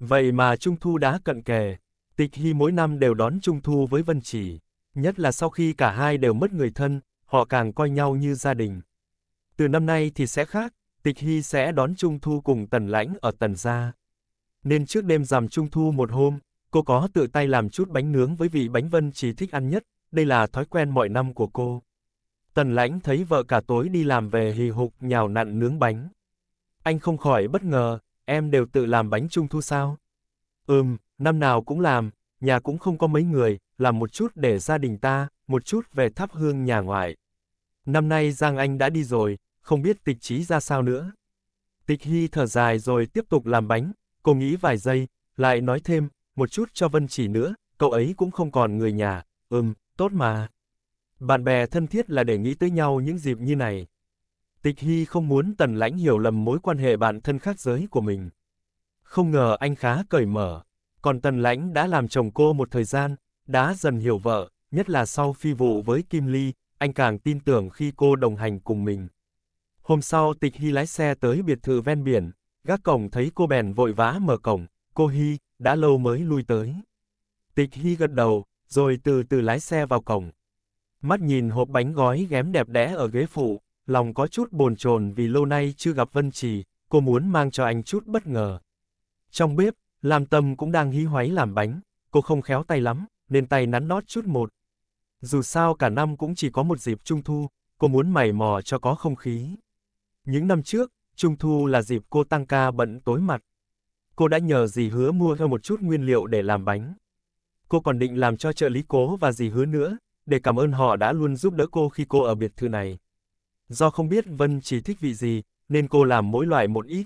Vậy mà Trung Thu đã cận kề, tịch hy mỗi năm đều đón Trung Thu với Vân Chỉ, nhất là sau khi cả hai đều mất người thân, họ càng coi nhau như gia đình. Từ năm nay thì sẽ khác, tịch hy sẽ đón Trung Thu cùng Tần Lãnh ở Tần Gia. Nên trước đêm rằm Trung Thu một hôm, cô có tự tay làm chút bánh nướng với vị bánh Vân Chỉ thích ăn nhất, đây là thói quen mọi năm của cô. Tần Lãnh thấy vợ cả tối đi làm về hì hục nhào nặn nướng bánh. Anh không khỏi bất ngờ, em đều tự làm bánh trung thu sao? Ừm, năm nào cũng làm, nhà cũng không có mấy người, làm một chút để gia đình ta, một chút về thắp hương nhà ngoại. Năm nay Giang Anh đã đi rồi, không biết tịch trí ra sao nữa. Tịch Hy thở dài rồi tiếp tục làm bánh, cô nghĩ vài giây, lại nói thêm, một chút cho Vân Chỉ nữa, cậu ấy cũng không còn người nhà, ừm, tốt mà. Bạn bè thân thiết là để nghĩ tới nhau những dịp như này. Tịch Hy không muốn Tần Lãnh hiểu lầm mối quan hệ bạn thân khác giới của mình. Không ngờ anh khá cởi mở, còn Tần Lãnh đã làm chồng cô một thời gian, đã dần hiểu vợ, nhất là sau phi vụ với Kim Ly, anh càng tin tưởng khi cô đồng hành cùng mình. Hôm sau Tịch Hy lái xe tới biệt thự ven biển, gác cổng thấy cô bèn vội vã mở cổng, cô Hy, đã lâu mới lui tới. Tịch Hy gật đầu, rồi từ từ lái xe vào cổng. Mắt nhìn hộp bánh gói ghém đẹp đẽ ở ghế phụ, lòng có chút bồn chồn vì lâu nay chưa gặp Vân Trì, cô muốn mang cho anh chút bất ngờ. Trong bếp, Lam Tâm cũng đang hí hoáy làm bánh, cô không khéo tay lắm, nên tay nắn nót chút một. Dù sao cả năm cũng chỉ có một dịp trung thu, cô muốn mày mò cho có không khí. Những năm trước, trung thu là dịp cô tăng ca bận tối mặt. Cô đã nhờ dì hứa mua theo một chút nguyên liệu để làm bánh. Cô còn định làm cho trợ lý cố và dì hứa nữa, để cảm ơn họ đã luôn giúp đỡ cô khi cô ở biệt thự này. Do không biết Vân chỉ thích vị gì, nên cô làm mỗi loại một ít.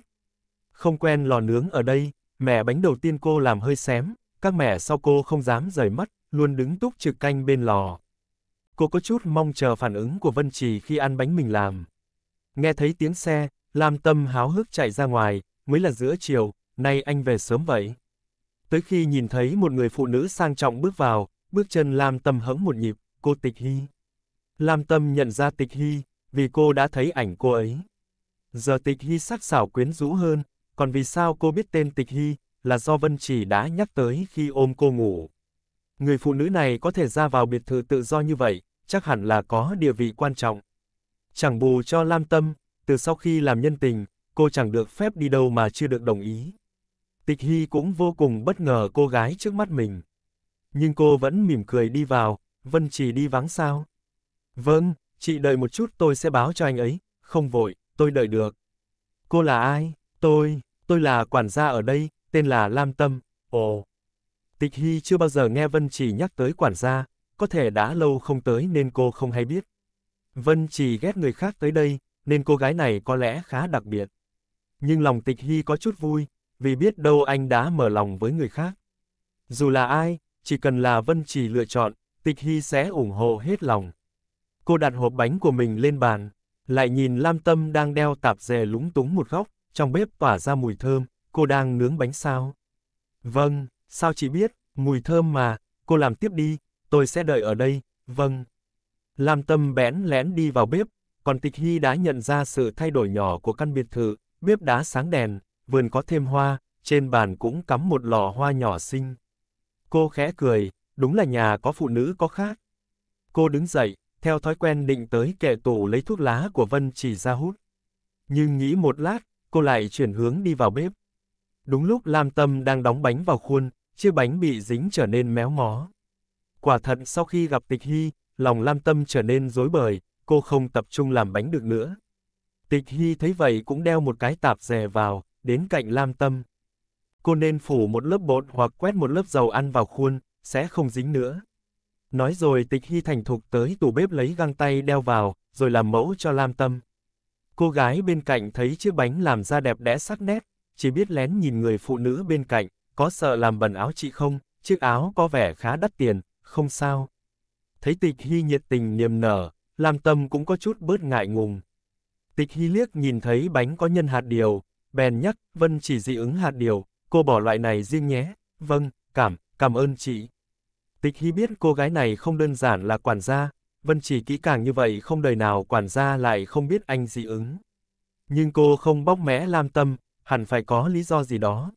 Không quen lò nướng ở đây, mẻ bánh đầu tiên cô làm hơi xém, các mẻ sau cô không dám rời mắt, luôn đứng túc trực canh bên lò. Cô có chút mong chờ phản ứng của Vân Trì khi ăn bánh mình làm. Nghe thấy tiếng xe, Lam Tâm háo hức chạy ra ngoài, mới là giữa chiều, nay anh về sớm vậy. Tới khi nhìn thấy một người phụ nữ sang trọng bước vào, bước chân Lam Tâm hững một nhịp, cô Tịch Hy. Lam Tâm nhận ra Tịch Hy, vì cô đã thấy ảnh cô ấy. Giờ tịch hy sắc xảo quyến rũ hơn, còn vì sao cô biết tên tịch hy, là do Vân Chỉ đã nhắc tới khi ôm cô ngủ. Người phụ nữ này có thể ra vào biệt thự tự do như vậy, chắc hẳn là có địa vị quan trọng. Chẳng bù cho Lam Tâm, từ sau khi làm nhân tình, cô chẳng được phép đi đâu mà chưa được đồng ý. Tịch Hy cũng vô cùng bất ngờ cô gái trước mắt mình. Nhưng cô vẫn mỉm cười đi vào, Vân trì đi vắng sao? Vâng, chị đợi một chút tôi sẽ báo cho anh ấy, không vội, tôi đợi được. Cô là ai? Tôi, tôi là quản gia ở đây, tên là Lam Tâm. Ồ. Tịch Hy chưa bao giờ nghe Vân Trì nhắc tới quản gia, có thể đã lâu không tới nên cô không hay biết. Vân Trì ghét người khác tới đây, nên cô gái này có lẽ khá đặc biệt. Nhưng lòng Tịch Hy có chút vui, vì biết đâu anh đã mở lòng với người khác. Dù là ai, chỉ cần là Vân Trì lựa chọn, Tịch Hy sẽ ủng hộ hết lòng. Cô đặt hộp bánh của mình lên bàn, lại nhìn Lam Tâm đang đeo tạp dề lúng túng một góc, trong bếp tỏa ra mùi thơm, cô đang nướng bánh sao? Vâng, sao chị biết, mùi thơm mà, cô làm tiếp đi, tôi sẽ đợi ở đây, vâng. Lam Tâm bẽn lén đi vào bếp, còn Tịch Hy đã nhận ra sự thay đổi nhỏ của căn biệt thự, bếp đá sáng đèn, vườn có thêm hoa, trên bàn cũng cắm một lọ hoa nhỏ xinh. Cô khẽ cười, đúng là nhà có phụ nữ có khác. Cô đứng dậy, theo thói quen định tới kệ tủ lấy thuốc lá của Vân chỉ ra hút. Nhưng nghĩ một lát, cô lại chuyển hướng đi vào bếp. Đúng lúc Lam Tâm đang đóng bánh vào khuôn, chiếc bánh bị dính trở nên méo mó. Quả thật sau khi gặp Tịch Hy, lòng Lam Tâm trở nên rối bời, cô không tập trung làm bánh được nữa. Tịch Hy thấy vậy cũng đeo một cái tạp dè vào, đến cạnh Lam Tâm. Cô nên phủ một lớp bột hoặc quét một lớp dầu ăn vào khuôn, sẽ không dính nữa. Nói rồi tịch hy thành thục tới tủ bếp lấy găng tay đeo vào, rồi làm mẫu cho Lam Tâm. Cô gái bên cạnh thấy chiếc bánh làm ra đẹp đẽ sắc nét, chỉ biết lén nhìn người phụ nữ bên cạnh, có sợ làm bẩn áo chị không, chiếc áo có vẻ khá đắt tiền, không sao. Thấy tịch hy nhiệt tình niềm nở, Lam Tâm cũng có chút bớt ngại ngùng. Tịch hy liếc nhìn thấy bánh có nhân hạt điều, bèn nhắc, Vân chỉ dị ứng hạt điều, cô bỏ loại này riêng nhé, vâng, cảm, cảm ơn chị. Tịch Hy biết cô gái này không đơn giản là quản gia, Vân Trì kỹ càng như vậy không đời nào quản gia lại không biết anh dị ứng. Nhưng cô không bóc mẽ lam tâm, hẳn phải có lý do gì đó.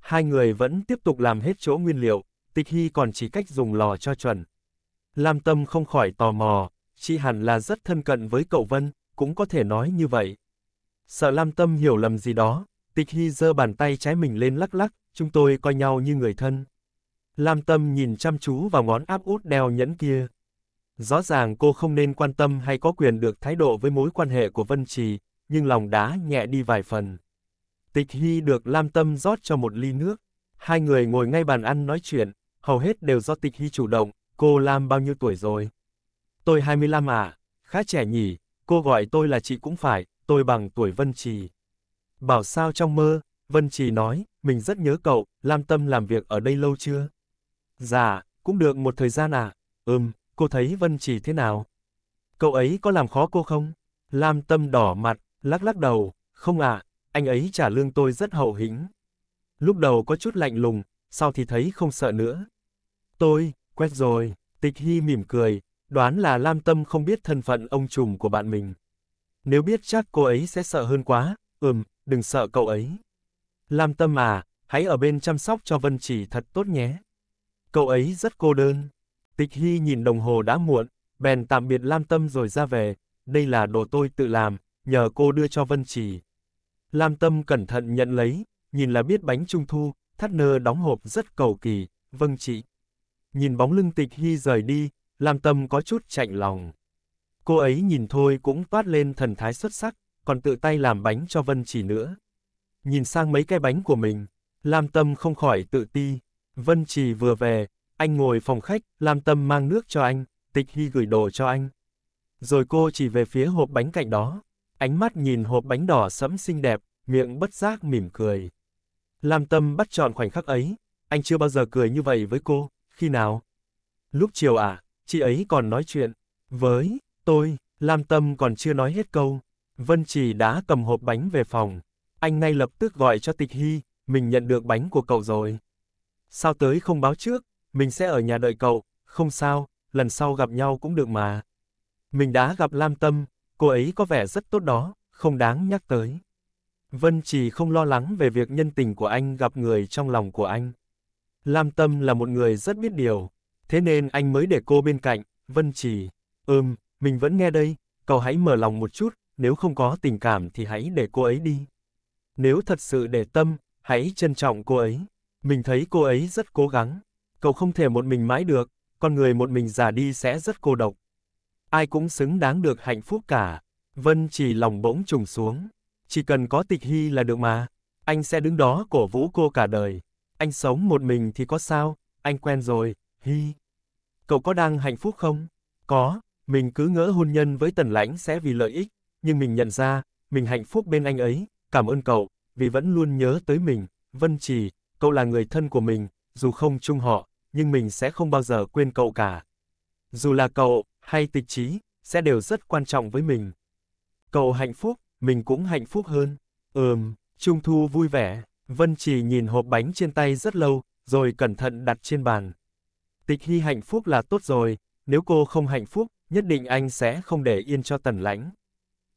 Hai người vẫn tiếp tục làm hết chỗ nguyên liệu, Tịch Hy còn chỉ cách dùng lò cho chuẩn. Lam Tâm không khỏi tò mò, chị hẳn là rất thân cận với cậu Vân, cũng có thể nói như vậy. Sợ Lam Tâm hiểu lầm gì đó, Tịch Hy giơ bàn tay trái mình lên lắc lắc, chúng tôi coi nhau như người thân. Lam Tâm nhìn chăm chú vào ngón áp út đeo nhẫn kia. Rõ ràng cô không nên quan tâm hay có quyền được thái độ với mối quan hệ của Vân Trì, nhưng lòng đá nhẹ đi vài phần. Tịch Hy được Lam Tâm rót cho một ly nước. Hai người ngồi ngay bàn ăn nói chuyện, hầu hết đều do Tịch Hy chủ động, cô Lam bao nhiêu tuổi rồi? Tôi 25 à, khá trẻ nhỉ, cô gọi tôi là chị cũng phải, tôi bằng tuổi Vân Trì. Bảo sao trong mơ, Vân Trì nói, mình rất nhớ cậu, Lam Tâm làm việc ở đây lâu chưa? Dạ, cũng được một thời gian à. Ừm, cô thấy Vân Chỉ thế nào? Cậu ấy có làm khó cô không? Lam Tâm đỏ mặt, lắc lắc đầu, không à, anh ấy trả lương tôi rất hậu hĩnh. Lúc đầu có chút lạnh lùng, sau thì thấy không sợ nữa. Tôi, quét rồi, tịch hy mỉm cười, đoán là Lam Tâm không biết thân phận ông trùm của bạn mình. Nếu biết chắc cô ấy sẽ sợ hơn quá, ừm, đừng sợ cậu ấy. Lam Tâm à, hãy ở bên chăm sóc cho Vân Chỉ thật tốt nhé cậu ấy rất cô đơn. Tịch Hy nhìn đồng hồ đã muộn, bèn tạm biệt Lam Tâm rồi ra về, đây là đồ tôi tự làm, nhờ cô đưa cho Vân Trì. Lam Tâm cẩn thận nhận lấy, nhìn là biết bánh trung thu, thắt nơ đóng hộp rất cầu kỳ, vâng chị. Nhìn bóng lưng Tịch Hy rời đi, Lam Tâm có chút chạnh lòng. Cô ấy nhìn thôi cũng toát lên thần thái xuất sắc, còn tự tay làm bánh cho Vân Chỉ nữa. Nhìn sang mấy cái bánh của mình, Lam Tâm không khỏi tự ti. Vân Trì vừa về, anh ngồi phòng khách, Lam Tâm mang nước cho anh, Tịch Hy gửi đồ cho anh. Rồi cô chỉ về phía hộp bánh cạnh đó, ánh mắt nhìn hộp bánh đỏ sẫm xinh đẹp, miệng bất giác mỉm cười. Lam Tâm bắt tròn khoảnh khắc ấy, anh chưa bao giờ cười như vậy với cô, khi nào? Lúc chiều à, chị ấy còn nói chuyện. Với, tôi, Lam Tâm còn chưa nói hết câu. Vân Trì đã cầm hộp bánh về phòng. Anh ngay lập tức gọi cho Tịch Hy, mình nhận được bánh của cậu rồi. Sao tới không báo trước, mình sẽ ở nhà đợi cậu, không sao, lần sau gặp nhau cũng được mà. Mình đã gặp Lam Tâm, cô ấy có vẻ rất tốt đó, không đáng nhắc tới. Vân Chỉ không lo lắng về việc nhân tình của anh gặp người trong lòng của anh. Lam Tâm là một người rất biết điều, thế nên anh mới để cô bên cạnh, Vân Chỉ Ừm, mình vẫn nghe đây, cậu hãy mở lòng một chút, nếu không có tình cảm thì hãy để cô ấy đi. Nếu thật sự để tâm, hãy trân trọng cô ấy. Mình thấy cô ấy rất cố gắng. Cậu không thể một mình mãi được, con người một mình già đi sẽ rất cô độc. Ai cũng xứng đáng được hạnh phúc cả. Vân chỉ lòng bỗng trùng xuống. Chỉ cần có tịch hy là được mà. Anh sẽ đứng đó cổ vũ cô cả đời. Anh sống một mình thì có sao, anh quen rồi, Hi. Cậu có đang hạnh phúc không? Có, mình cứ ngỡ hôn nhân với tần lãnh sẽ vì lợi ích, nhưng mình nhận ra, mình hạnh phúc bên anh ấy, cảm ơn cậu, vì vẫn luôn nhớ tới mình, Vân Trì, cậu là người thân của mình, dù không chung họ, nhưng mình sẽ không bao giờ quên cậu cả. Dù là cậu, hay tịch trí, sẽ đều rất quan trọng với mình. Cậu hạnh phúc, mình cũng hạnh phúc hơn. Ừm, Trung Thu vui vẻ, Vân Trì nhìn hộp bánh trên tay rất lâu, rồi cẩn thận đặt trên bàn. Tịch Hy hạnh phúc là tốt rồi, nếu cô không hạnh phúc, nhất định anh sẽ không để yên cho tần lãnh.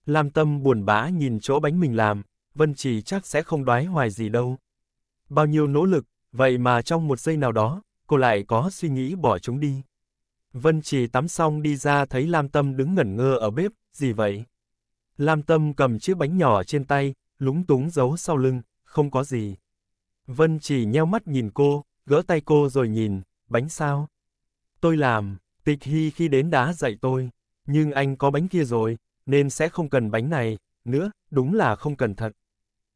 Lam Tâm buồn bã nhìn chỗ bánh mình làm, Vân Trì chắc sẽ không đoái hoài gì đâu bao nhiêu nỗ lực, vậy mà trong một giây nào đó, cô lại có suy nghĩ bỏ chúng đi. Vân Trì tắm xong đi ra thấy Lam Tâm đứng ngẩn ngơ ở bếp, gì vậy? Lam Tâm cầm chiếc bánh nhỏ trên tay, lúng túng giấu sau lưng, không có gì. Vân Trì nheo mắt nhìn cô, gỡ tay cô rồi nhìn, bánh sao? Tôi làm, tịch hy khi đến đã dạy tôi, nhưng anh có bánh kia rồi, nên sẽ không cần bánh này, nữa, đúng là không cần thật.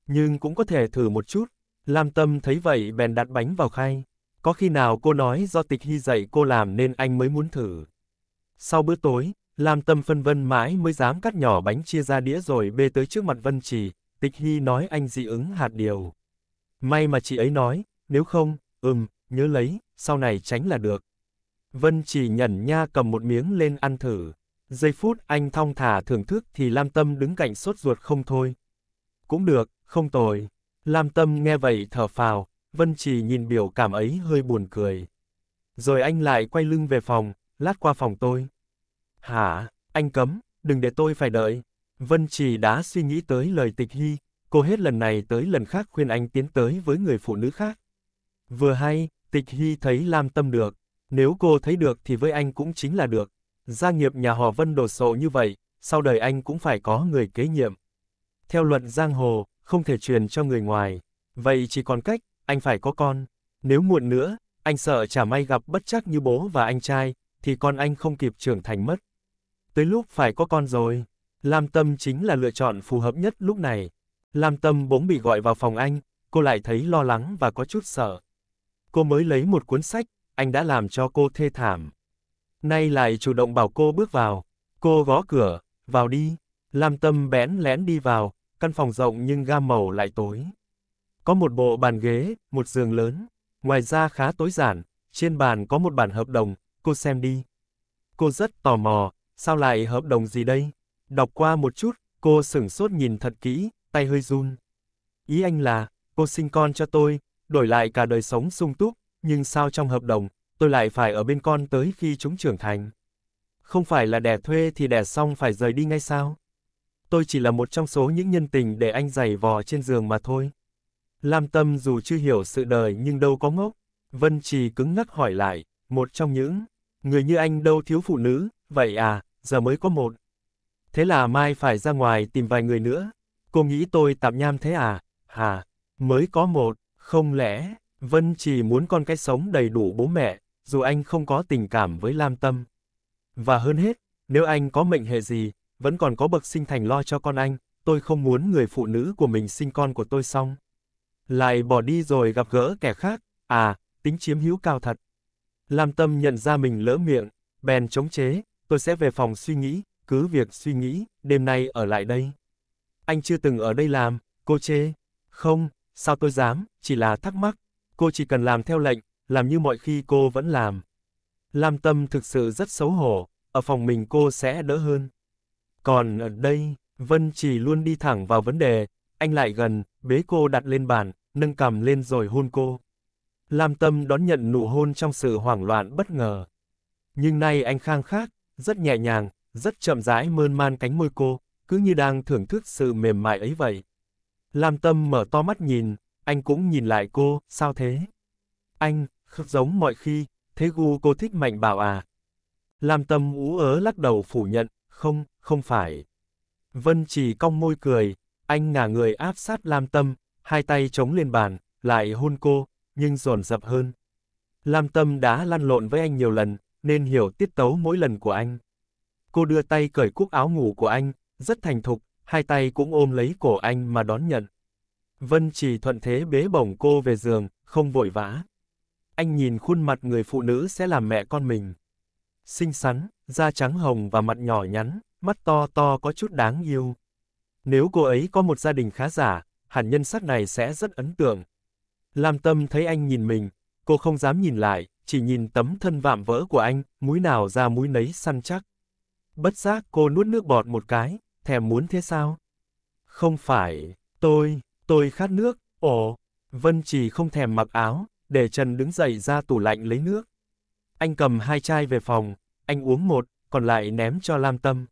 Nhưng cũng có thể thử một chút, Lam Tâm thấy vậy bèn đặt bánh vào khay. Có khi nào cô nói do tịch hy dạy cô làm nên anh mới muốn thử. Sau bữa tối, Lam Tâm phân vân mãi mới dám cắt nhỏ bánh chia ra đĩa rồi bê tới trước mặt Vân Trì, tịch hy nói anh dị ứng hạt điều. May mà chị ấy nói, nếu không, ừm, nhớ lấy, sau này tránh là được. Vân Trì nhẩn nha cầm một miếng lên ăn thử. Giây phút anh thong thả thưởng thức thì Lam Tâm đứng cạnh sốt ruột không thôi. Cũng được, không tồi. Lam Tâm nghe vậy thở phào, Vân Trì nhìn biểu cảm ấy hơi buồn cười. Rồi anh lại quay lưng về phòng, lát qua phòng tôi. Hả, anh cấm, đừng để tôi phải đợi. Vân Trì đã suy nghĩ tới lời tịch hy, cô hết lần này tới lần khác khuyên anh tiến tới với người phụ nữ khác. Vừa hay, tịch hy thấy Lam Tâm được, nếu cô thấy được thì với anh cũng chính là được. Gia nghiệp nhà họ Vân đồ sộ như vậy, sau đời anh cũng phải có người kế nhiệm. Theo luận giang hồ, không thể truyền cho người ngoài. Vậy chỉ còn cách, anh phải có con. Nếu muộn nữa, anh sợ chả may gặp bất chắc như bố và anh trai, thì con anh không kịp trưởng thành mất. Tới lúc phải có con rồi, Lam Tâm chính là lựa chọn phù hợp nhất lúc này. Lam Tâm bỗng bị gọi vào phòng anh, cô lại thấy lo lắng và có chút sợ. Cô mới lấy một cuốn sách, anh đã làm cho cô thê thảm. Nay lại chủ động bảo cô bước vào. Cô gõ cửa, vào đi. Lam Tâm bẽn lén đi vào, căn phòng rộng nhưng gam màu lại tối. Có một bộ bàn ghế, một giường lớn, ngoài ra khá tối giản, trên bàn có một bản hợp đồng, cô xem đi. Cô rất tò mò, sao lại hợp đồng gì đây? Đọc qua một chút, cô sửng sốt nhìn thật kỹ, tay hơi run. Ý anh là, cô sinh con cho tôi, đổi lại cả đời sống sung túc, nhưng sao trong hợp đồng, tôi lại phải ở bên con tới khi chúng trưởng thành? Không phải là đẻ thuê thì đẻ xong phải rời đi ngay sao? tôi chỉ là một trong số những nhân tình để anh giày vò trên giường mà thôi. Lam Tâm dù chưa hiểu sự đời nhưng đâu có ngốc. Vân Trì cứng ngắc hỏi lại, một trong những, người như anh đâu thiếu phụ nữ, vậy à, giờ mới có một. Thế là mai phải ra ngoài tìm vài người nữa. Cô nghĩ tôi tạm nham thế à, hà, mới có một, không lẽ, Vân Trì muốn con cái sống đầy đủ bố mẹ, dù anh không có tình cảm với Lam Tâm. Và hơn hết, nếu anh có mệnh hệ gì, vẫn còn có bậc sinh thành lo cho con anh, tôi không muốn người phụ nữ của mình sinh con của tôi xong. Lại bỏ đi rồi gặp gỡ kẻ khác, à, tính chiếm hữu cao thật. Lam Tâm nhận ra mình lỡ miệng, bèn chống chế, tôi sẽ về phòng suy nghĩ, cứ việc suy nghĩ, đêm nay ở lại đây. Anh chưa từng ở đây làm, cô chê. Không, sao tôi dám, chỉ là thắc mắc. Cô chỉ cần làm theo lệnh, làm như mọi khi cô vẫn làm. Lam Tâm thực sự rất xấu hổ, ở phòng mình cô sẽ đỡ hơn. Còn ở đây, Vân chỉ luôn đi thẳng vào vấn đề, anh lại gần, bế cô đặt lên bàn, nâng cầm lên rồi hôn cô. Lam Tâm đón nhận nụ hôn trong sự hoảng loạn bất ngờ. Nhưng nay anh khang khác, rất nhẹ nhàng, rất chậm rãi mơn man cánh môi cô, cứ như đang thưởng thức sự mềm mại ấy vậy. Lam Tâm mở to mắt nhìn, anh cũng nhìn lại cô, sao thế? Anh, không giống mọi khi, thế gu cô thích mạnh bảo à? Lam Tâm ú ớ lắc đầu phủ nhận, không, không phải. Vân chỉ cong môi cười, anh ngả người áp sát Lam Tâm, hai tay chống lên bàn, lại hôn cô, nhưng dồn dập hơn. Lam Tâm đã lăn lộn với anh nhiều lần, nên hiểu tiết tấu mỗi lần của anh. Cô đưa tay cởi cúc áo ngủ của anh, rất thành thục, hai tay cũng ôm lấy cổ anh mà đón nhận. Vân chỉ thuận thế bế bổng cô về giường, không vội vã. Anh nhìn khuôn mặt người phụ nữ sẽ làm mẹ con mình. Xinh xắn, da trắng hồng và mặt nhỏ nhắn, mắt to to có chút đáng yêu. Nếu cô ấy có một gia đình khá giả, hẳn nhân sắc này sẽ rất ấn tượng. Lam Tâm thấy anh nhìn mình, cô không dám nhìn lại, chỉ nhìn tấm thân vạm vỡ của anh, múi nào ra múi nấy săn chắc. Bất giác cô nuốt nước bọt một cái, thèm muốn thế sao? Không phải, tôi, tôi khát nước, ồ, Vân Trì không thèm mặc áo, để Trần đứng dậy ra tủ lạnh lấy nước. Anh cầm hai chai về phòng, anh uống một, còn lại ném cho Lam Tâm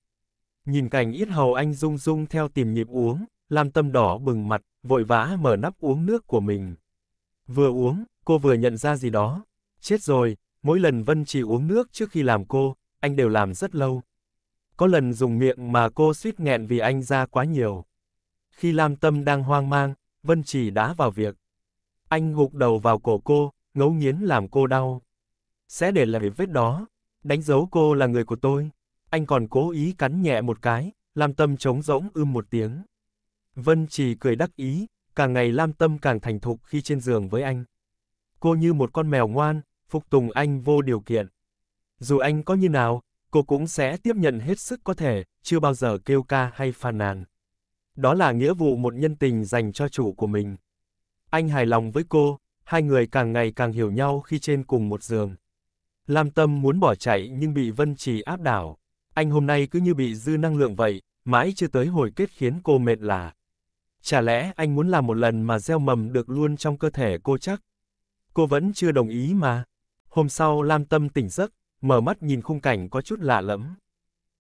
nhìn cảnh ít hầu anh rung rung theo tìm nhịp uống, Lam Tâm đỏ bừng mặt, vội vã mở nắp uống nước của mình. Vừa uống, cô vừa nhận ra gì đó. Chết rồi, mỗi lần Vân chỉ uống nước trước khi làm cô, anh đều làm rất lâu. Có lần dùng miệng mà cô suýt nghẹn vì anh ra quá nhiều. Khi Lam Tâm đang hoang mang, Vân Chỉ đã vào việc. Anh gục đầu vào cổ cô, ngấu nghiến làm cô đau. Sẽ để lại vết đó, đánh dấu cô là người của tôi anh còn cố ý cắn nhẹ một cái, Lam Tâm trống rỗng ưm một tiếng. Vân Trì cười đắc ý, càng ngày Lam Tâm càng thành thục khi trên giường với anh. Cô như một con mèo ngoan, phục tùng anh vô điều kiện. Dù anh có như nào, cô cũng sẽ tiếp nhận hết sức có thể, chưa bao giờ kêu ca hay phàn nàn. Đó là nghĩa vụ một nhân tình dành cho chủ của mình. Anh hài lòng với cô, hai người càng ngày càng hiểu nhau khi trên cùng một giường. Lam Tâm muốn bỏ chạy nhưng bị Vân Trì áp đảo anh hôm nay cứ như bị dư năng lượng vậy, mãi chưa tới hồi kết khiến cô mệt lạ. Chả lẽ anh muốn làm một lần mà gieo mầm được luôn trong cơ thể cô chắc? Cô vẫn chưa đồng ý mà. Hôm sau Lam Tâm tỉnh giấc, mở mắt nhìn khung cảnh có chút lạ lẫm.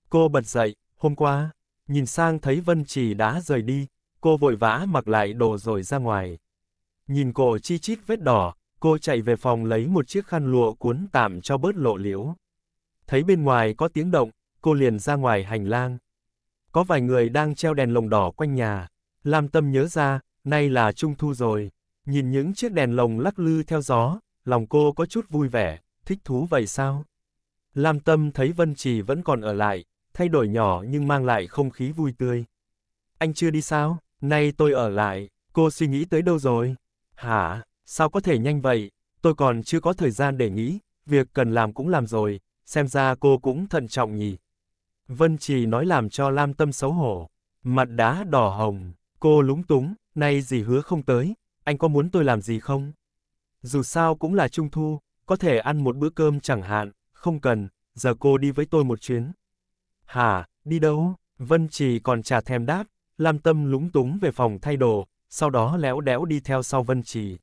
Cô bật dậy, hôm qua, nhìn sang thấy Vân Trì đã rời đi, cô vội vã mặc lại đồ rồi ra ngoài. Nhìn cổ chi chít vết đỏ, cô chạy về phòng lấy một chiếc khăn lụa cuốn tạm cho bớt lộ liễu. Thấy bên ngoài có tiếng động, cô liền ra ngoài hành lang. Có vài người đang treo đèn lồng đỏ quanh nhà. Lam Tâm nhớ ra, nay là trung thu rồi. Nhìn những chiếc đèn lồng lắc lư theo gió, lòng cô có chút vui vẻ, thích thú vậy sao? Lam Tâm thấy Vân Trì vẫn còn ở lại, thay đổi nhỏ nhưng mang lại không khí vui tươi. Anh chưa đi sao? Nay tôi ở lại, cô suy nghĩ tới đâu rồi? Hả? Sao có thể nhanh vậy? Tôi còn chưa có thời gian để nghĩ, việc cần làm cũng làm rồi, xem ra cô cũng thận trọng nhỉ. Vân Trì nói làm cho Lam Tâm xấu hổ. Mặt đá đỏ hồng, cô lúng túng, nay gì hứa không tới, anh có muốn tôi làm gì không? Dù sao cũng là trung thu, có thể ăn một bữa cơm chẳng hạn, không cần, giờ cô đi với tôi một chuyến. Hả, đi đâu? Vân Trì còn chả thèm đáp, Lam Tâm lúng túng về phòng thay đồ, sau đó léo đéo đi theo sau Vân Trì.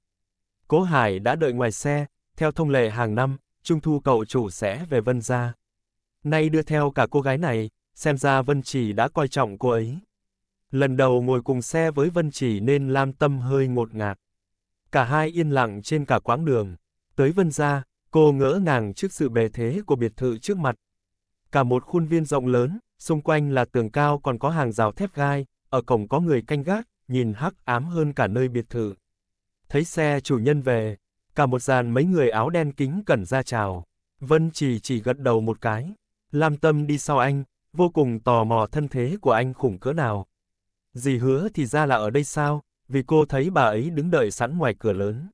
Cố Hải đã đợi ngoài xe, theo thông lệ hàng năm, Trung Thu cậu chủ sẽ về Vân gia. Nay đưa theo cả cô gái này, xem ra Vân Chỉ đã coi trọng cô ấy. Lần đầu ngồi cùng xe với Vân Chỉ nên Lam Tâm hơi ngột ngạt. Cả hai yên lặng trên cả quãng đường. Tới Vân Gia, cô ngỡ ngàng trước sự bề thế của biệt thự trước mặt. Cả một khuôn viên rộng lớn, xung quanh là tường cao còn có hàng rào thép gai, ở cổng có người canh gác, nhìn hắc ám hơn cả nơi biệt thự. Thấy xe chủ nhân về, cả một dàn mấy người áo đen kính cẩn ra chào. Vân chỉ chỉ gật đầu một cái. Lam Tâm đi sau anh, vô cùng tò mò thân thế của anh khủng cỡ nào. Dì hứa thì ra là ở đây sao, vì cô thấy bà ấy đứng đợi sẵn ngoài cửa lớn.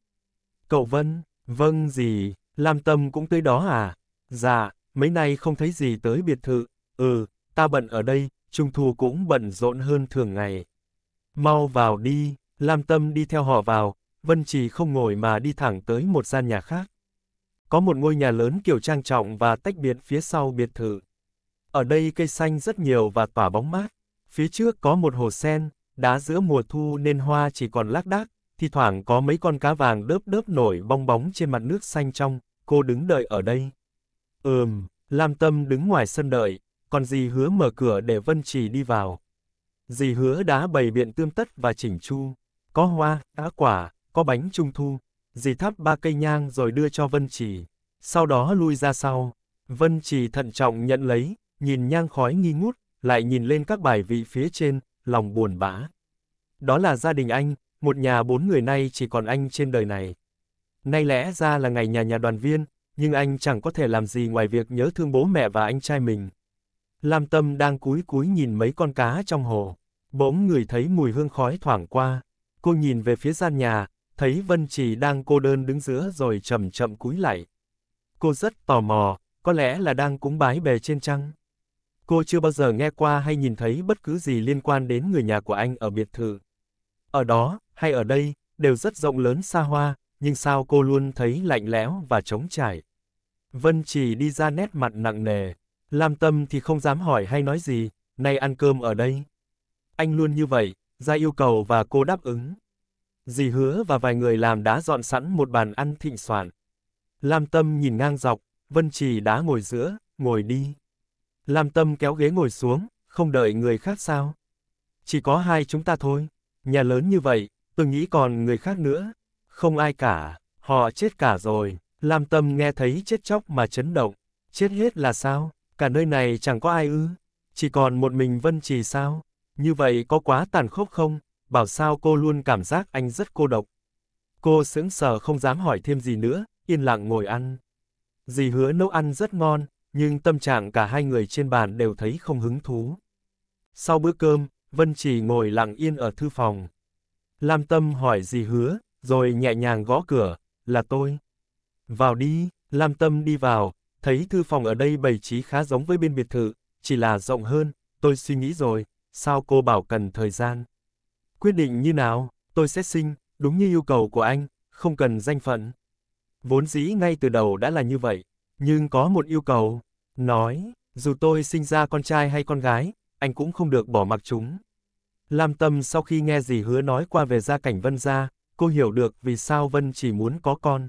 Cậu Vân, vâng dì, Lam Tâm cũng tới đó à? Dạ, mấy nay không thấy gì tới biệt thự, ừ, ta bận ở đây, Trung Thu cũng bận rộn hơn thường ngày. Mau vào đi, Lam Tâm đi theo họ vào, Vân chỉ không ngồi mà đi thẳng tới một gian nhà khác. Có một ngôi nhà lớn kiểu trang trọng và tách biệt phía sau biệt thự. Ở đây cây xanh rất nhiều và tỏa bóng mát. Phía trước có một hồ sen, đá giữa mùa thu nên hoa chỉ còn lác đác, thi thoảng có mấy con cá vàng đớp đớp nổi bong bóng trên mặt nước xanh trong, cô đứng đợi ở đây. Ừm, Lam Tâm đứng ngoài sân đợi, còn dì hứa mở cửa để Vân Trì đi vào. Dì hứa đá bày biện tươm tất và chỉnh chu, có hoa, đá quả, có bánh trung thu, dì thắp ba cây nhang rồi đưa cho Vân Chỉ. Sau đó lui ra sau. Vân Chỉ thận trọng nhận lấy, nhìn nhang khói nghi ngút, lại nhìn lên các bài vị phía trên, lòng buồn bã. Đó là gia đình anh, một nhà bốn người nay chỉ còn anh trên đời này. Nay lẽ ra là ngày nhà nhà đoàn viên, nhưng anh chẳng có thể làm gì ngoài việc nhớ thương bố mẹ và anh trai mình. Lam Tâm đang cúi cúi nhìn mấy con cá trong hồ, bỗng người thấy mùi hương khói thoảng qua. Cô nhìn về phía gian nhà, thấy Vân Trì đang cô đơn đứng giữa rồi chậm chậm cúi lại. Cô rất tò mò, có lẽ là đang cúng bái bề trên trăng. Cô chưa bao giờ nghe qua hay nhìn thấy bất cứ gì liên quan đến người nhà của anh ở biệt thự. Ở đó, hay ở đây, đều rất rộng lớn xa hoa, nhưng sao cô luôn thấy lạnh lẽo và trống trải. Vân Trì đi ra nét mặt nặng nề, Lam Tâm thì không dám hỏi hay nói gì, nay ăn cơm ở đây. Anh luôn như vậy, ra yêu cầu và cô đáp ứng. Dì hứa và vài người làm đã dọn sẵn một bàn ăn thịnh soạn. Lam Tâm nhìn ngang dọc, Vân Trì đã ngồi giữa, ngồi đi. Lam Tâm kéo ghế ngồi xuống, không đợi người khác sao. Chỉ có hai chúng ta thôi, nhà lớn như vậy, tôi nghĩ còn người khác nữa. Không ai cả, họ chết cả rồi. Lam Tâm nghe thấy chết chóc mà chấn động. Chết hết là sao? Cả nơi này chẳng có ai ư? Chỉ còn một mình Vân Trì sao? Như vậy có quá tàn khốc không? bảo sao cô luôn cảm giác anh rất cô độc. Cô sững sờ không dám hỏi thêm gì nữa, yên lặng ngồi ăn. Dì hứa nấu ăn rất ngon, nhưng tâm trạng cả hai người trên bàn đều thấy không hứng thú. Sau bữa cơm, Vân chỉ ngồi lặng yên ở thư phòng. Lam Tâm hỏi dì hứa, rồi nhẹ nhàng gõ cửa, là tôi. Vào đi, Lam Tâm đi vào, thấy thư phòng ở đây bày trí khá giống với bên biệt thự, chỉ là rộng hơn, tôi suy nghĩ rồi, sao cô bảo cần thời gian. Quyết định như nào, tôi sẽ sinh, đúng như yêu cầu của anh, không cần danh phận. Vốn dĩ ngay từ đầu đã là như vậy, nhưng có một yêu cầu, nói, dù tôi sinh ra con trai hay con gái, anh cũng không được bỏ mặc chúng. Lam Tâm sau khi nghe dì hứa nói qua về gia cảnh Vân gia, cô hiểu được vì sao Vân chỉ muốn có con.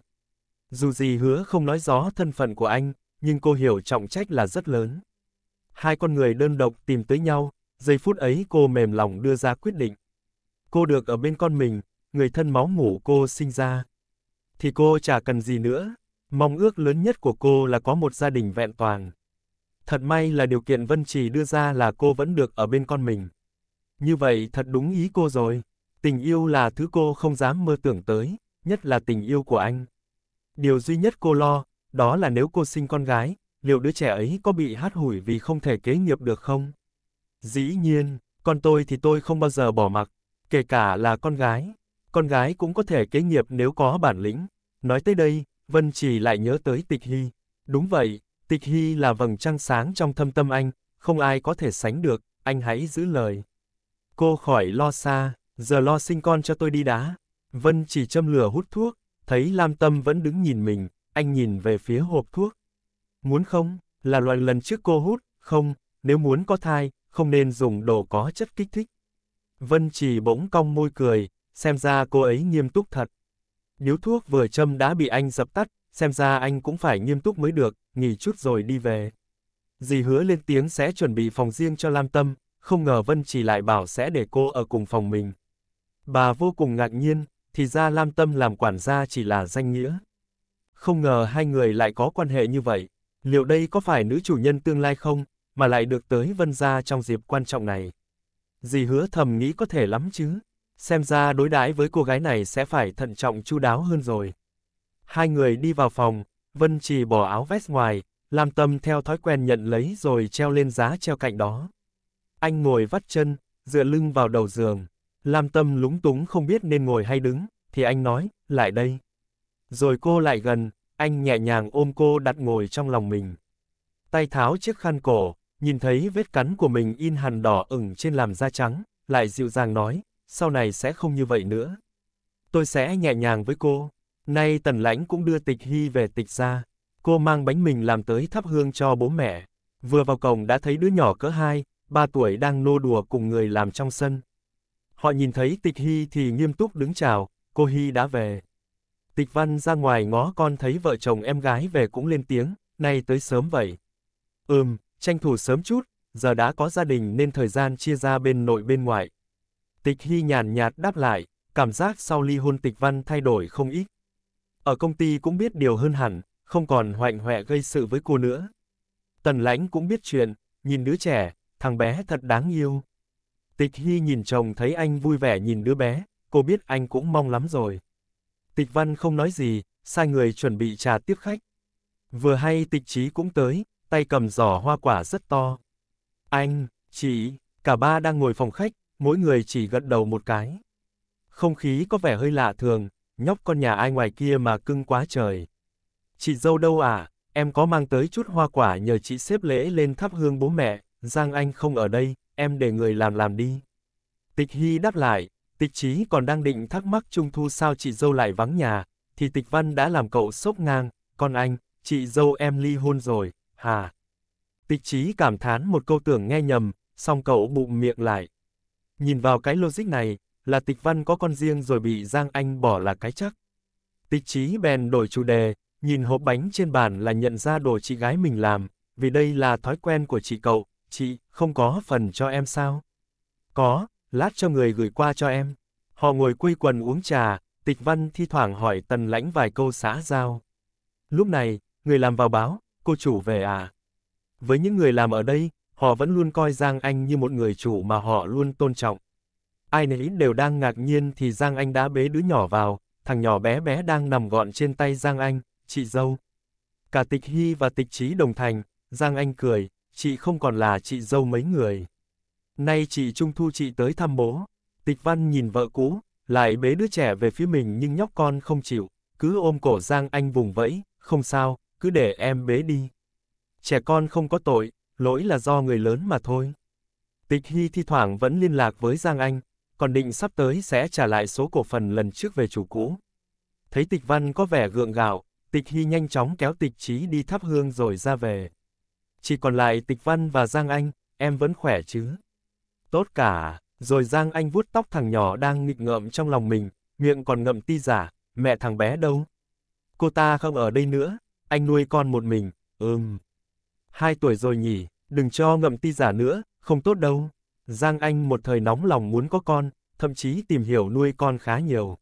Dù dì hứa không nói rõ thân phận của anh, nhưng cô hiểu trọng trách là rất lớn. Hai con người đơn độc tìm tới nhau, giây phút ấy cô mềm lòng đưa ra quyết định cô được ở bên con mình, người thân máu mủ cô sinh ra. Thì cô chả cần gì nữa, mong ước lớn nhất của cô là có một gia đình vẹn toàn. Thật may là điều kiện Vân Trì đưa ra là cô vẫn được ở bên con mình. Như vậy thật đúng ý cô rồi, tình yêu là thứ cô không dám mơ tưởng tới, nhất là tình yêu của anh. Điều duy nhất cô lo, đó là nếu cô sinh con gái, liệu đứa trẻ ấy có bị hát hủi vì không thể kế nghiệp được không? Dĩ nhiên, còn tôi thì tôi không bao giờ bỏ mặc, kể cả là con gái. Con gái cũng có thể kế nghiệp nếu có bản lĩnh. Nói tới đây, Vân Trì lại nhớ tới Tịch Hy. Đúng vậy, Tịch Hy là vầng trăng sáng trong thâm tâm anh, không ai có thể sánh được, anh hãy giữ lời. Cô khỏi lo xa, giờ lo sinh con cho tôi đi đá. Vân Trì châm lửa hút thuốc, thấy Lam Tâm vẫn đứng nhìn mình, anh nhìn về phía hộp thuốc. Muốn không, là loại lần trước cô hút, không, nếu muốn có thai, không nên dùng đồ có chất kích thích. Vân Trì bỗng cong môi cười, xem ra cô ấy nghiêm túc thật. Điếu thuốc vừa châm đã bị anh dập tắt, xem ra anh cũng phải nghiêm túc mới được, nghỉ chút rồi đi về. Dì hứa lên tiếng sẽ chuẩn bị phòng riêng cho Lam Tâm, không ngờ Vân Trì lại bảo sẽ để cô ở cùng phòng mình. Bà vô cùng ngạc nhiên, thì ra Lam Tâm làm quản gia chỉ là danh nghĩa. Không ngờ hai người lại có quan hệ như vậy, liệu đây có phải nữ chủ nhân tương lai không, mà lại được tới Vân gia trong dịp quan trọng này. Dì hứa thầm nghĩ có thể lắm chứ. Xem ra đối đãi với cô gái này sẽ phải thận trọng chu đáo hơn rồi. Hai người đi vào phòng, Vân Trì bỏ áo vest ngoài, Lam Tâm theo thói quen nhận lấy rồi treo lên giá treo cạnh đó. Anh ngồi vắt chân, dựa lưng vào đầu giường. Lam Tâm lúng túng không biết nên ngồi hay đứng, thì anh nói, lại đây. Rồi cô lại gần, anh nhẹ nhàng ôm cô đặt ngồi trong lòng mình. Tay tháo chiếc khăn cổ, nhìn thấy vết cắn của mình in hằn đỏ ửng trên làn da trắng, lại dịu dàng nói, sau này sẽ không như vậy nữa. Tôi sẽ nhẹ nhàng với cô. Nay Tần Lãnh cũng đưa Tịch Hy về Tịch ra. Cô mang bánh mình làm tới thắp hương cho bố mẹ. Vừa vào cổng đã thấy đứa nhỏ cỡ hai, ba tuổi đang nô đùa cùng người làm trong sân. Họ nhìn thấy Tịch Hy thì nghiêm túc đứng chào, cô Hy đã về. Tịch Văn ra ngoài ngó con thấy vợ chồng em gái về cũng lên tiếng, nay tới sớm vậy. Ừm, tranh thủ sớm chút, giờ đã có gia đình nên thời gian chia ra bên nội bên ngoại. Tịch Hy nhàn nhạt đáp lại, cảm giác sau ly hôn Tịch Văn thay đổi không ít. Ở công ty cũng biết điều hơn hẳn, không còn hoạnh hoẹ gây sự với cô nữa. Tần Lãnh cũng biết chuyện, nhìn đứa trẻ, thằng bé thật đáng yêu. Tịch Hy nhìn chồng thấy anh vui vẻ nhìn đứa bé, cô biết anh cũng mong lắm rồi. Tịch Văn không nói gì, sai người chuẩn bị trà tiếp khách. Vừa hay Tịch Chí cũng tới, tay cầm giỏ hoa quả rất to. Anh, chị, cả ba đang ngồi phòng khách, mỗi người chỉ gật đầu một cái. Không khí có vẻ hơi lạ thường, nhóc con nhà ai ngoài kia mà cưng quá trời. Chị dâu đâu à, em có mang tới chút hoa quả nhờ chị xếp lễ lên thắp hương bố mẹ, Giang Anh không ở đây, em để người làm làm đi. Tịch Hy đáp lại, tịch trí còn đang định thắc mắc Trung Thu sao chị dâu lại vắng nhà, thì tịch văn đã làm cậu sốc ngang, con anh, chị dâu em ly hôn rồi, hà. Tịch trí cảm thán một câu tưởng nghe nhầm, song cậu bụng miệng lại. Nhìn vào cái logic này, là tịch văn có con riêng rồi bị Giang Anh bỏ là cái chắc. Tịch trí bèn đổi chủ đề, nhìn hộp bánh trên bàn là nhận ra đồ chị gái mình làm, vì đây là thói quen của chị cậu, chị, không có phần cho em sao? Có, lát cho người gửi qua cho em. Họ ngồi quây quần uống trà, tịch văn thi thoảng hỏi tần lãnh vài câu xã giao. Lúc này, người làm vào báo, cô chủ về à? Với những người làm ở đây, họ vẫn luôn coi Giang Anh như một người chủ mà họ luôn tôn trọng. Ai nấy đều đang ngạc nhiên thì Giang Anh đã bế đứa nhỏ vào, thằng nhỏ bé bé đang nằm gọn trên tay Giang Anh, chị dâu. Cả tịch hy và tịch trí đồng thành, Giang Anh cười, chị không còn là chị dâu mấy người. Nay chị Trung Thu chị tới thăm bố, tịch văn nhìn vợ cũ, lại bế đứa trẻ về phía mình nhưng nhóc con không chịu, cứ ôm cổ Giang Anh vùng vẫy, không sao, cứ để em bế đi. Trẻ con không có tội, lỗi là do người lớn mà thôi. Tịch Hy thi thoảng vẫn liên lạc với Giang Anh, còn định sắp tới sẽ trả lại số cổ phần lần trước về chủ cũ. Thấy Tịch Văn có vẻ gượng gạo, Tịch Hy nhanh chóng kéo Tịch Chí đi thắp hương rồi ra về. Chỉ còn lại Tịch Văn và Giang Anh, em vẫn khỏe chứ? Tốt cả, rồi Giang Anh vuốt tóc thằng nhỏ đang nghịch ngợm trong lòng mình, miệng còn ngậm ti giả, mẹ thằng bé đâu? Cô ta không ở đây nữa, anh nuôi con một mình, ừm. Hai tuổi rồi nhỉ, đừng cho ngậm ti giả nữa, không tốt đâu. Giang Anh một thời nóng lòng muốn có con, thậm chí tìm hiểu nuôi con khá nhiều.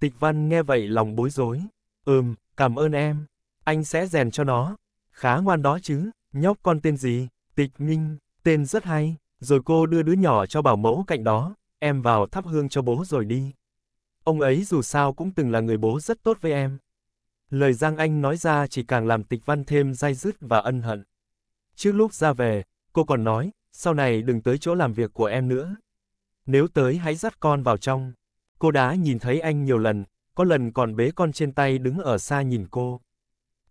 Tịch Văn nghe vậy lòng bối rối. Ừm, cảm ơn em. Anh sẽ rèn cho nó. Khá ngoan đó chứ, nhóc con tên gì? Tịch Minh, tên rất hay. Rồi cô đưa đứa nhỏ cho bảo mẫu cạnh đó, em vào thắp hương cho bố rồi đi. Ông ấy dù sao cũng từng là người bố rất tốt với em. Lời Giang Anh nói ra chỉ càng làm tịch văn thêm dai dứt và ân hận. Trước lúc ra về, cô còn nói, sau này đừng tới chỗ làm việc của em nữa. Nếu tới hãy dắt con vào trong. Cô đã nhìn thấy anh nhiều lần, có lần còn bế con trên tay đứng ở xa nhìn cô.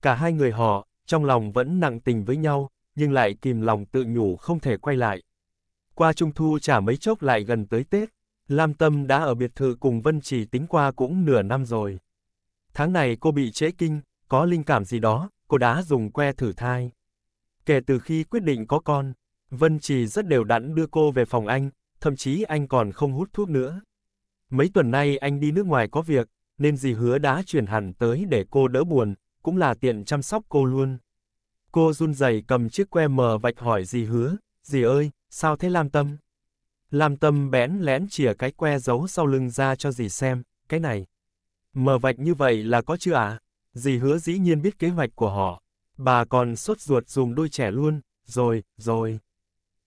Cả hai người họ, trong lòng vẫn nặng tình với nhau, nhưng lại kìm lòng tự nhủ không thể quay lại. Qua trung thu chả mấy chốc lại gần tới Tết, Lam Tâm đã ở biệt thự cùng Vân Trì tính qua cũng nửa năm rồi. Tháng này cô bị trễ kinh, có linh cảm gì đó, cô đã dùng que thử thai. Kể từ khi quyết định có con, Vân Trì rất đều đặn đưa cô về phòng anh, thậm chí anh còn không hút thuốc nữa. Mấy tuần nay anh đi nước ngoài có việc, nên dì hứa đã chuyển hẳn tới để cô đỡ buồn, cũng là tiện chăm sóc cô luôn. Cô run rẩy cầm chiếc que mờ vạch hỏi dì hứa, dì ơi, sao thế Lam Tâm? Lam Tâm bẽn lẽn chìa cái que giấu sau lưng ra cho dì xem, cái này. Mờ vạch như vậy là có chưa ạ? À? Dì hứa dĩ nhiên biết kế hoạch của họ. Bà còn sốt ruột dùng đôi trẻ luôn, rồi, rồi.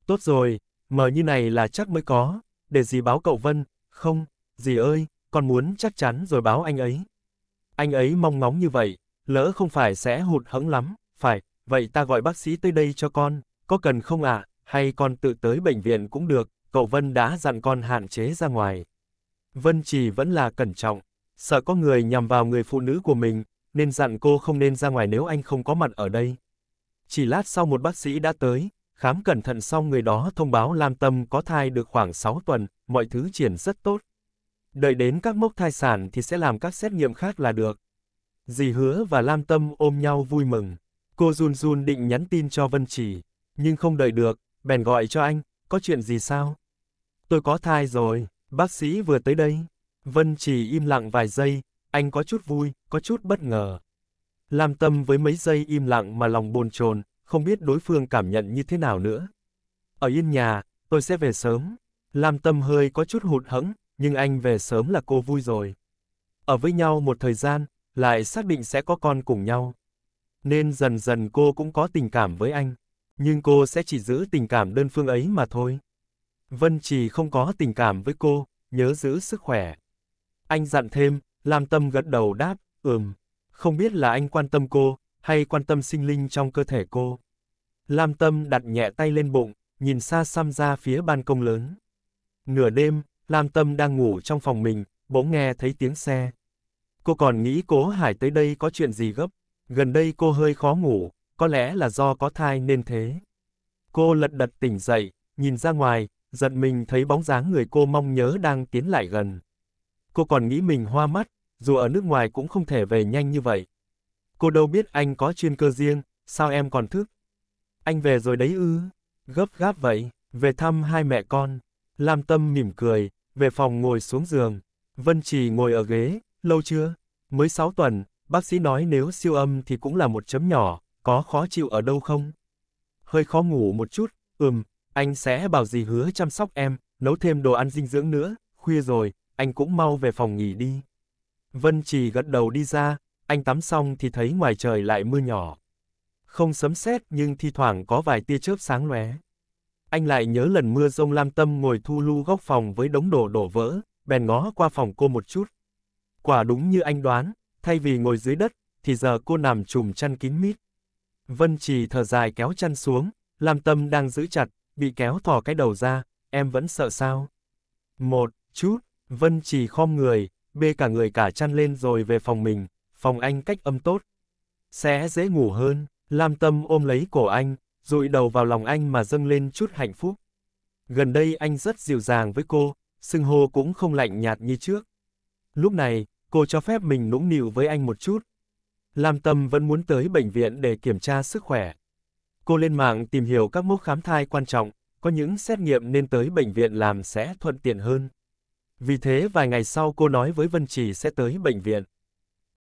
Tốt rồi, mờ như này là chắc mới có, để dì báo cậu Vân, không, dì ơi, con muốn chắc chắn rồi báo anh ấy. Anh ấy mong ngóng như vậy, lỡ không phải sẽ hụt hẫng lắm, phải, vậy ta gọi bác sĩ tới đây cho con, có cần không ạ, à? hay con tự tới bệnh viện cũng được, cậu Vân đã dặn con hạn chế ra ngoài. Vân chỉ vẫn là cẩn trọng, Sợ có người nhằm vào người phụ nữ của mình, nên dặn cô không nên ra ngoài nếu anh không có mặt ở đây. Chỉ lát sau một bác sĩ đã tới, khám cẩn thận xong người đó thông báo Lam Tâm có thai được khoảng 6 tuần, mọi thứ triển rất tốt. Đợi đến các mốc thai sản thì sẽ làm các xét nghiệm khác là được. Dì hứa và Lam Tâm ôm nhau vui mừng. Cô run run định nhắn tin cho Vân Chỉ, nhưng không đợi được, bèn gọi cho anh, có chuyện gì sao? Tôi có thai rồi, bác sĩ vừa tới đây. Vân Trì im lặng vài giây, anh có chút vui, có chút bất ngờ. Lam Tâm với mấy giây im lặng mà lòng bồn chồn, không biết đối phương cảm nhận như thế nào nữa. Ở yên nhà, tôi sẽ về sớm. Lam Tâm hơi có chút hụt hẫng, nhưng anh về sớm là cô vui rồi. Ở với nhau một thời gian, lại xác định sẽ có con cùng nhau. Nên dần dần cô cũng có tình cảm với anh, nhưng cô sẽ chỉ giữ tình cảm đơn phương ấy mà thôi. Vân Trì không có tình cảm với cô, nhớ giữ sức khỏe. Anh dặn thêm, Lam Tâm gật đầu đáp, ừm, không biết là anh quan tâm cô, hay quan tâm sinh linh trong cơ thể cô. Lam Tâm đặt nhẹ tay lên bụng, nhìn xa xăm ra phía ban công lớn. Nửa đêm, Lam Tâm đang ngủ trong phòng mình, bỗng nghe thấy tiếng xe. Cô còn nghĩ cố Hải tới đây có chuyện gì gấp, gần đây cô hơi khó ngủ, có lẽ là do có thai nên thế. Cô lật đật tỉnh dậy, nhìn ra ngoài, giận mình thấy bóng dáng người cô mong nhớ đang tiến lại gần. Cô còn nghĩ mình hoa mắt, dù ở nước ngoài cũng không thể về nhanh như vậy. Cô đâu biết anh có chuyên cơ riêng, sao em còn thức? Anh về rồi đấy ư? Gấp gáp vậy, về thăm hai mẹ con. Lam Tâm mỉm cười, về phòng ngồi xuống giường. Vân Trì ngồi ở ghế, lâu chưa? Mới 6 tuần, bác sĩ nói nếu siêu âm thì cũng là một chấm nhỏ, có khó chịu ở đâu không? Hơi khó ngủ một chút, ừm, anh sẽ bảo gì hứa chăm sóc em, nấu thêm đồ ăn dinh dưỡng nữa, khuya rồi, anh cũng mau về phòng nghỉ đi. Vân Trì gật đầu đi ra, anh tắm xong thì thấy ngoài trời lại mưa nhỏ. Không sấm sét nhưng thi thoảng có vài tia chớp sáng lóe. Anh lại nhớ lần mưa rông Lam Tâm ngồi thu lu góc phòng với đống đồ đổ vỡ, bèn ngó qua phòng cô một chút. Quả đúng như anh đoán, thay vì ngồi dưới đất, thì giờ cô nằm trùm chăn kín mít. Vân Trì thở dài kéo chăn xuống, Lam Tâm đang giữ chặt, bị kéo thò cái đầu ra, em vẫn sợ sao? Một, chút, Vân chỉ khom người, bê cả người cả chăn lên rồi về phòng mình, phòng anh cách âm tốt. Sẽ dễ ngủ hơn, Lam Tâm ôm lấy cổ anh, rụi đầu vào lòng anh mà dâng lên chút hạnh phúc. Gần đây anh rất dịu dàng với cô, sưng hô cũng không lạnh nhạt như trước. Lúc này, cô cho phép mình nũng nịu với anh một chút. Lam Tâm vẫn muốn tới bệnh viện để kiểm tra sức khỏe. Cô lên mạng tìm hiểu các mốc khám thai quan trọng, có những xét nghiệm nên tới bệnh viện làm sẽ thuận tiện hơn. Vì thế vài ngày sau cô nói với Vân Trì sẽ tới bệnh viện.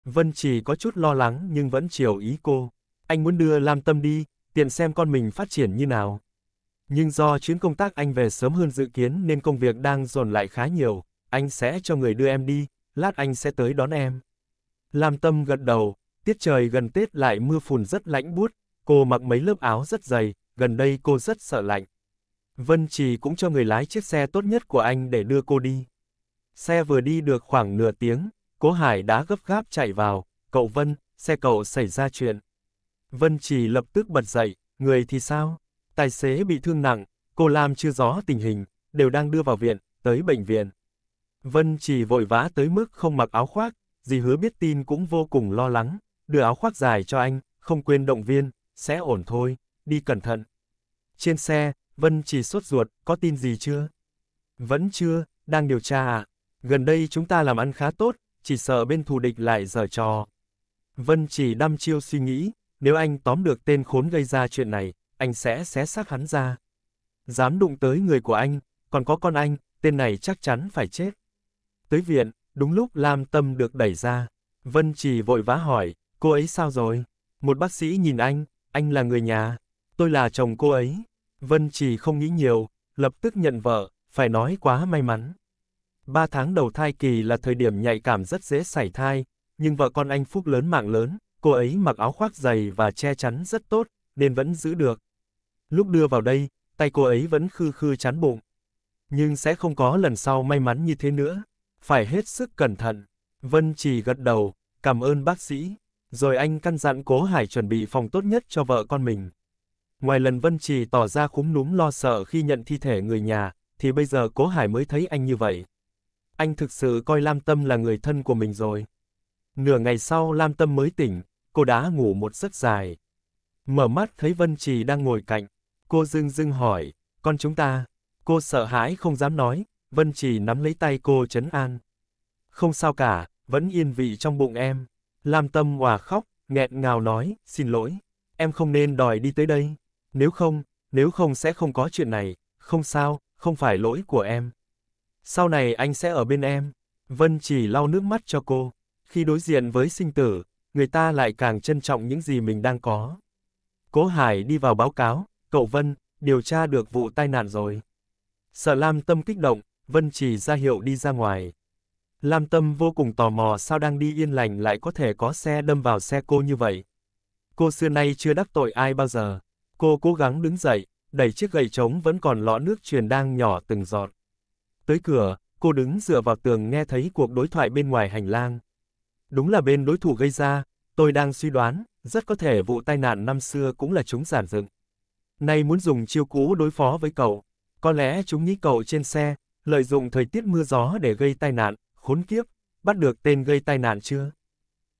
Vân Trì có chút lo lắng nhưng vẫn chiều ý cô. Anh muốn đưa Lam Tâm đi, tiện xem con mình phát triển như nào. Nhưng do chuyến công tác anh về sớm hơn dự kiến nên công việc đang dồn lại khá nhiều, anh sẽ cho người đưa em đi, lát anh sẽ tới đón em. Lam Tâm gật đầu, tiết trời gần Tết lại mưa phùn rất lạnh buốt, cô mặc mấy lớp áo rất dày, gần đây cô rất sợ lạnh. Vân Trì cũng cho người lái chiếc xe tốt nhất của anh để đưa cô đi. Xe vừa đi được khoảng nửa tiếng, Cố Hải đã gấp gáp chạy vào, cậu Vân, xe cậu xảy ra chuyện. Vân chỉ lập tức bật dậy, người thì sao? Tài xế bị thương nặng, cô Lam chưa rõ tình hình, đều đang đưa vào viện, tới bệnh viện. Vân chỉ vội vã tới mức không mặc áo khoác, dì hứa biết tin cũng vô cùng lo lắng, đưa áo khoác dài cho anh, không quên động viên, sẽ ổn thôi, đi cẩn thận. Trên xe, Vân chỉ sốt ruột, có tin gì chưa? Vẫn chưa, đang điều tra à? gần đây chúng ta làm ăn khá tốt, chỉ sợ bên thù địch lại giở trò. Vân chỉ đăm chiêu suy nghĩ, nếu anh tóm được tên khốn gây ra chuyện này, anh sẽ xé xác hắn ra. Dám đụng tới người của anh, còn có con anh, tên này chắc chắn phải chết. Tới viện, đúng lúc Lam Tâm được đẩy ra. Vân Chỉ vội vã hỏi, cô ấy sao rồi? Một bác sĩ nhìn anh, anh là người nhà, tôi là chồng cô ấy. Vân Chỉ không nghĩ nhiều, lập tức nhận vợ, phải nói quá may mắn ba tháng đầu thai kỳ là thời điểm nhạy cảm rất dễ xảy thai, nhưng vợ con anh Phúc lớn mạng lớn, cô ấy mặc áo khoác dày và che chắn rất tốt, nên vẫn giữ được. Lúc đưa vào đây, tay cô ấy vẫn khư khư chán bụng. Nhưng sẽ không có lần sau may mắn như thế nữa. Phải hết sức cẩn thận. Vân chỉ gật đầu, cảm ơn bác sĩ. Rồi anh căn dặn cố Hải chuẩn bị phòng tốt nhất cho vợ con mình. Ngoài lần Vân Trì tỏ ra khúm núm lo sợ khi nhận thi thể người nhà, thì bây giờ cố Hải mới thấy anh như vậy. Anh thực sự coi Lam Tâm là người thân của mình rồi. Nửa ngày sau Lam Tâm mới tỉnh, cô đã ngủ một giấc dài. Mở mắt thấy Vân Trì đang ngồi cạnh. Cô dưng dưng hỏi, con chúng ta. Cô sợ hãi không dám nói, Vân Trì nắm lấy tay cô chấn an. Không sao cả, vẫn yên vị trong bụng em. Lam Tâm hòa khóc, nghẹn ngào nói, xin lỗi. Em không nên đòi đi tới đây. Nếu không, nếu không sẽ không có chuyện này. Không sao, không phải lỗi của em. Sau này anh sẽ ở bên em. Vân chỉ lau nước mắt cho cô. Khi đối diện với sinh tử, người ta lại càng trân trọng những gì mình đang có. Cố Hải đi vào báo cáo, cậu Vân, điều tra được vụ tai nạn rồi. Sợ Lam Tâm kích động, Vân chỉ ra hiệu đi ra ngoài. Lam Tâm vô cùng tò mò sao đang đi yên lành lại có thể có xe đâm vào xe cô như vậy. Cô xưa nay chưa đắc tội ai bao giờ. Cô cố gắng đứng dậy, đẩy chiếc gậy trống vẫn còn lọ nước truyền đang nhỏ từng giọt. Tới cửa, cô đứng dựa vào tường nghe thấy cuộc đối thoại bên ngoài hành lang. Đúng là bên đối thủ gây ra, tôi đang suy đoán, rất có thể vụ tai nạn năm xưa cũng là chúng giản dựng. Nay muốn dùng chiêu cũ đối phó với cậu. Có lẽ chúng nghĩ cậu trên xe, lợi dụng thời tiết mưa gió để gây tai nạn, khốn kiếp, bắt được tên gây tai nạn chưa?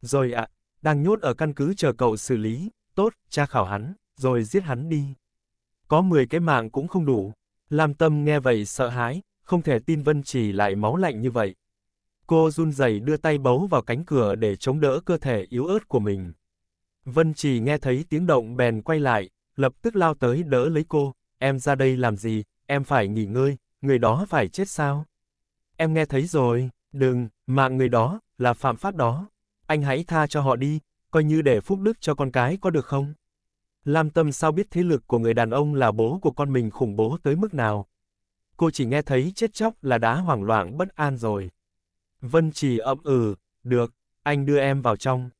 Rồi ạ, à, đang nhốt ở căn cứ chờ cậu xử lý, tốt, tra khảo hắn, rồi giết hắn đi. Có 10 cái mạng cũng không đủ. làm Tâm nghe vậy sợ hãi, không thể tin Vân Trì lại máu lạnh như vậy. Cô run rẩy đưa tay bấu vào cánh cửa để chống đỡ cơ thể yếu ớt của mình. Vân Trì nghe thấy tiếng động bèn quay lại, lập tức lao tới đỡ lấy cô, em ra đây làm gì, em phải nghỉ ngơi, người đó phải chết sao? Em nghe thấy rồi, đừng, mạng người đó, là phạm pháp đó. Anh hãy tha cho họ đi, coi như để phúc đức cho con cái có được không? Lam Tâm sao biết thế lực của người đàn ông là bố của con mình khủng bố tới mức nào, cô chỉ nghe thấy chết chóc là đã hoảng loạn bất an rồi. Vân Trì ậm ừ, được, anh đưa em vào trong.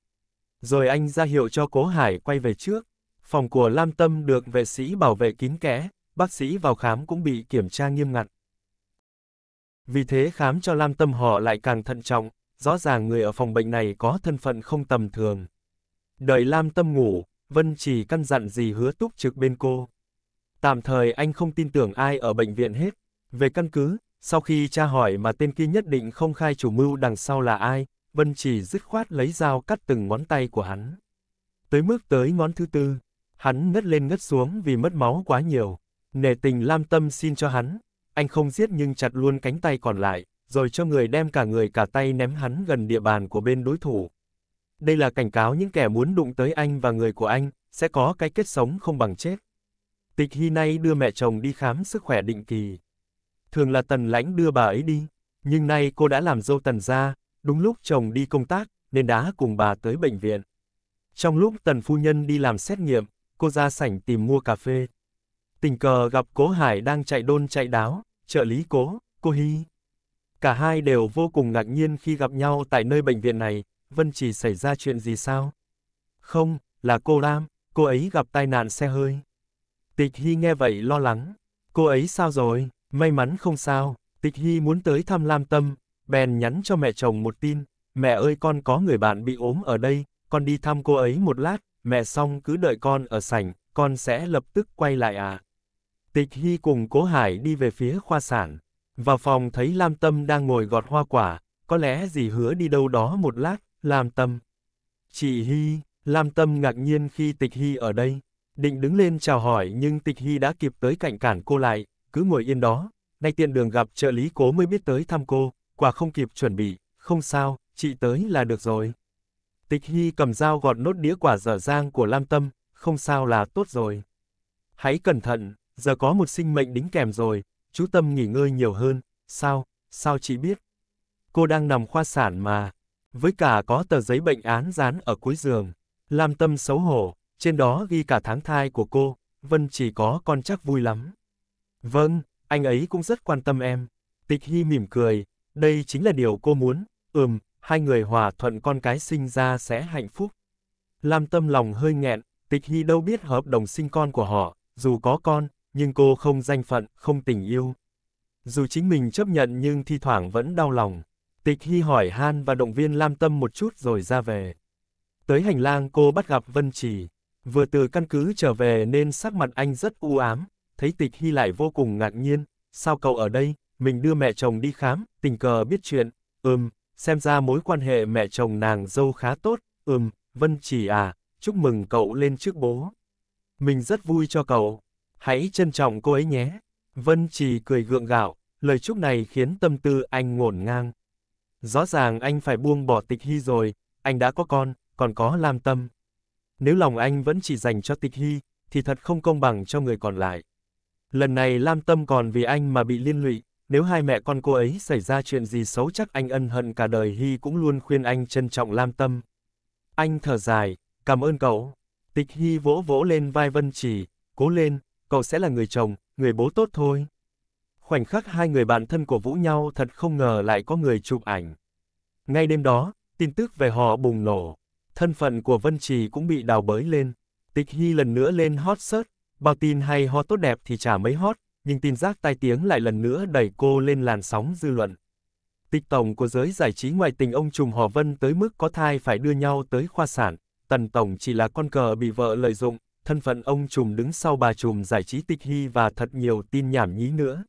Rồi anh ra hiệu cho Cố Hải quay về trước. Phòng của Lam Tâm được vệ sĩ bảo vệ kín kẽ, bác sĩ vào khám cũng bị kiểm tra nghiêm ngặt. Vì thế khám cho Lam Tâm họ lại càng thận trọng, rõ ràng người ở phòng bệnh này có thân phận không tầm thường. Đợi Lam Tâm ngủ, Vân Trì căn dặn gì hứa túc trực bên cô. Tạm thời anh không tin tưởng ai ở bệnh viện hết. Về căn cứ, sau khi tra hỏi mà tên kia nhất định không khai chủ mưu đằng sau là ai, Vân chỉ dứt khoát lấy dao cắt từng ngón tay của hắn. Tới mức tới ngón thứ tư, hắn ngất lên ngất xuống vì mất máu quá nhiều. Nể tình Lam Tâm xin cho hắn, anh không giết nhưng chặt luôn cánh tay còn lại, rồi cho người đem cả người cả tay ném hắn gần địa bàn của bên đối thủ. Đây là cảnh cáo những kẻ muốn đụng tới anh và người của anh, sẽ có cái kết sống không bằng chết. Tịch Hy nay đưa mẹ chồng đi khám sức khỏe định kỳ thường là tần lãnh đưa bà ấy đi, nhưng nay cô đã làm dâu tần ra, đúng lúc chồng đi công tác, nên đã cùng bà tới bệnh viện. Trong lúc tần phu nhân đi làm xét nghiệm, cô ra sảnh tìm mua cà phê. Tình cờ gặp cố Hải đang chạy đôn chạy đáo, trợ lý cố, cô Hy. Cả hai đều vô cùng ngạc nhiên khi gặp nhau tại nơi bệnh viện này, Vân chỉ xảy ra chuyện gì sao? Không, là cô Lam, cô ấy gặp tai nạn xe hơi. Tịch Hy nghe vậy lo lắng, cô ấy sao rồi? May mắn không sao, tịch hy muốn tới thăm Lam Tâm, bèn nhắn cho mẹ chồng một tin, mẹ ơi con có người bạn bị ốm ở đây, con đi thăm cô ấy một lát, mẹ xong cứ đợi con ở sảnh, con sẽ lập tức quay lại à. Tịch Hy cùng Cố Hải đi về phía khoa sản. Vào phòng thấy Lam Tâm đang ngồi gọt hoa quả, có lẽ gì hứa đi đâu đó một lát, Lam Tâm. Chị Hy, Lam Tâm ngạc nhiên khi Tịch Hy ở đây, định đứng lên chào hỏi nhưng Tịch Hy đã kịp tới cạnh cản cô lại, cứ ngồi yên đó, nay tiện đường gặp trợ lý cố mới biết tới thăm cô, quả không kịp chuẩn bị, không sao, chị tới là được rồi. Tịch Hy cầm dao gọt nốt đĩa quả dở dang của Lam Tâm, không sao là tốt rồi. Hãy cẩn thận, giờ có một sinh mệnh đính kèm rồi, chú Tâm nghỉ ngơi nhiều hơn, sao, sao chị biết? Cô đang nằm khoa sản mà, với cả có tờ giấy bệnh án dán ở cuối giường. Lam Tâm xấu hổ, trên đó ghi cả tháng thai của cô, Vân chỉ có con chắc vui lắm. Vâng, anh ấy cũng rất quan tâm em. Tịch Hy mỉm cười, đây chính là điều cô muốn, ừm, hai người hòa thuận con cái sinh ra sẽ hạnh phúc. Lam tâm lòng hơi nghẹn, Tịch Hy đâu biết hợp đồng sinh con của họ, dù có con, nhưng cô không danh phận, không tình yêu. Dù chính mình chấp nhận nhưng thi thoảng vẫn đau lòng. Tịch Hy hỏi Han và động viên Lam Tâm một chút rồi ra về. Tới hành lang cô bắt gặp Vân Trì. Vừa từ căn cứ trở về nên sắc mặt anh rất u ám thấy tịch hy lại vô cùng ngạc nhiên, sao cậu ở đây, mình đưa mẹ chồng đi khám, tình cờ biết chuyện, ừm, xem ra mối quan hệ mẹ chồng nàng dâu khá tốt, ừm, Vân Chỉ à, chúc mừng cậu lên trước bố. Mình rất vui cho cậu, hãy trân trọng cô ấy nhé. Vân Chỉ cười gượng gạo, lời chúc này khiến tâm tư anh ngổn ngang. Rõ ràng anh phải buông bỏ tịch hy rồi, anh đã có con, còn có lam tâm. Nếu lòng anh vẫn chỉ dành cho tịch hy, thì thật không công bằng cho người còn lại. Lần này Lam Tâm còn vì anh mà bị liên lụy, nếu hai mẹ con cô ấy xảy ra chuyện gì xấu chắc anh ân hận cả đời Hy cũng luôn khuyên anh trân trọng Lam Tâm. Anh thở dài, cảm ơn cậu. Tịch Hy vỗ vỗ lên vai Vân Chỉ, cố lên, cậu sẽ là người chồng, người bố tốt thôi. Khoảnh khắc hai người bạn thân của Vũ nhau thật không ngờ lại có người chụp ảnh. Ngay đêm đó, tin tức về họ bùng nổ. Thân phận của Vân Trì cũng bị đào bới lên. Tịch Hy lần nữa lên hot search, Bao tin hay hot tốt đẹp thì chả mấy hot, nhưng tin giác tai tiếng lại lần nữa đẩy cô lên làn sóng dư luận. Tịch tổng của giới giải trí ngoại tình ông Trùm Hò Vân tới mức có thai phải đưa nhau tới khoa sản, tần tổng chỉ là con cờ bị vợ lợi dụng, thân phận ông Trùm đứng sau bà Trùm giải trí tịch hy và thật nhiều tin nhảm nhí nữa.